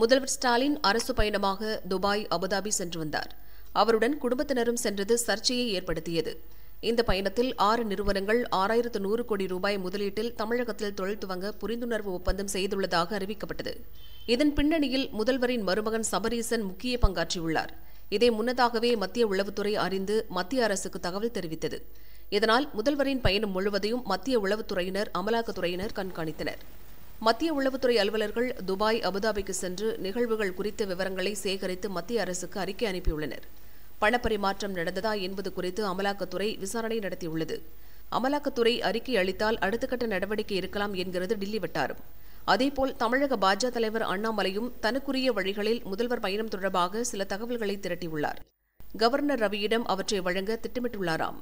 முதல்வர் ஸ்டாலின் அரசு பயணமாக துபாய் அபுதாபி சென்று வந்தார் அவருடன் குடும்பத்தினரும் சென்றது சர்ச்சையை ஏற்படுத்தியது இந்த பயணத்தில் ஆறு நிறுவனங்கள் ஆறாயிரத்து நூறு கோடி ரூபாய் முதலீட்டில் தமிழகத்தில் தொழில் துவங்க புரிந்துணர்வு ஒப்பந்தம் செய்துள்ளதாக அறிவிக்கப்பட்டது இதன் பின்னணியில் முதல்வரின் மருமகன் சபரீசன் முக்கிய பங்காற்றியுள்ளார் இதை முன்னதாகவே மத்திய உளவுத்துறை அறிந்து மத்திய அரசுக்கு தகவல் தெரிவித்தது இதனால் முதல்வரின் பயணம் முழுவதையும் மத்திய உளவுத்துறையினர் அமலாக்கத்துறையினர் கண்காணித்தனர் மத்திய உளவுத்துறை அலுவலர்கள் துபாய் அபுதாபிக்கு சென்று நிகழ்வுகள் குறித்த விவரங்களை சேகரித்து மத்திய அரசுக்கு அறிக்கை அனுப்பியுள்ளனர் பணப்பரிமாற்றம் நடந்ததா என்பது குறித்து அமலாக்கத்துறை விசாரணை நடத்தியுள்ளது அமலாக்கத்துறை அறிக்கை அளித்தால் அடுத்த கட்ட நடவடிக்கை இருக்கலாம் என்கிறது டில்லி வட்டாரம் அதேபோல் தமிழக பாஜக தலைவர் அண்ணாமலையும் தனக்குரிய வழிகளில் முதல்வர் பயணம் தொடர்பாக சில தகவல்களை திரட்டியுள்ளார் கவர்னர் ரவியிடம் அவற்றை வழங்க திட்டமிட்டுள்ளாராம்